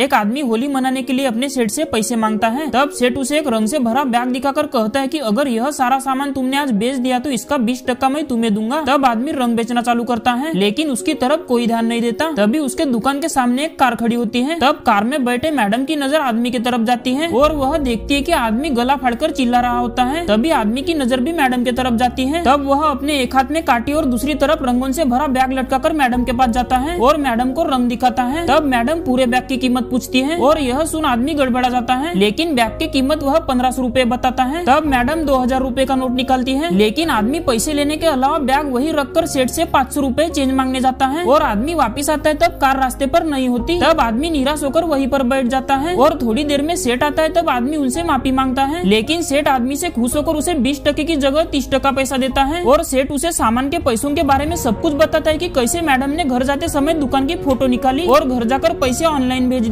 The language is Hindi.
एक आदमी होली मनाने के लिए अपने सेठ से पैसे मांगता है तब सेठ उसे एक रंग से भरा बैग दिखाकर कहता है कि अगर यह सारा सामान तुमने आज बेच दिया तो इसका बीस टक्का मैं तुम्हें दूंगा तब आदमी रंग बेचना चालू करता है लेकिन उसकी तरफ कोई ध्यान नहीं देता तभी उसके दुकान के सामने एक कार खड़ी होती है तब कार में बैठे मैडम की नजर आदमी की तरफ जाती है और वह देखती है की आदमी गला फाड़कर चिल्ला रहा होता है तभी आदमी की नजर भी मैडम की तरफ जाती है तब वह अपने एक हाथ में काटी और दूसरी तरफ रंगों से भरा बैग लटकाकर मैडम के पास जाता है और मैडम को रंग दिखाता है तब मैडम पूरे बैग की कीमत कीमत पूछती है और यह सुन आदमी गड़बड़ा जाता है लेकिन बैग की कीमत वह पंद्रह सौ रूपए बताता है तब मैडम दो हजार रूपए का नोट निकालती है लेकिन आदमी पैसे लेने के अलावा बैग वही रख कर सेठ से पाँच सौ रूपए चेंज मांगने जाता है और आदमी वापिस आता है तब कार रास्ते पर नहीं होती तब आदमी निराश होकर वही पर बैठ जाता है और थोड़ी देर में सेठ आता है तब आदमी उनसे माफी मांगता है लेकिन सेठ आदमी से खुश होकर उसे बीस टके की जगह तीस टका पैसा देता है और सेठ उसे सामान के पैसों के बारे में सब कुछ बताता है कि कैसे मैडम ने घर जाते समय दुकान की फोटो निकाली और घर जाकर पैसे ऑनलाइन भेज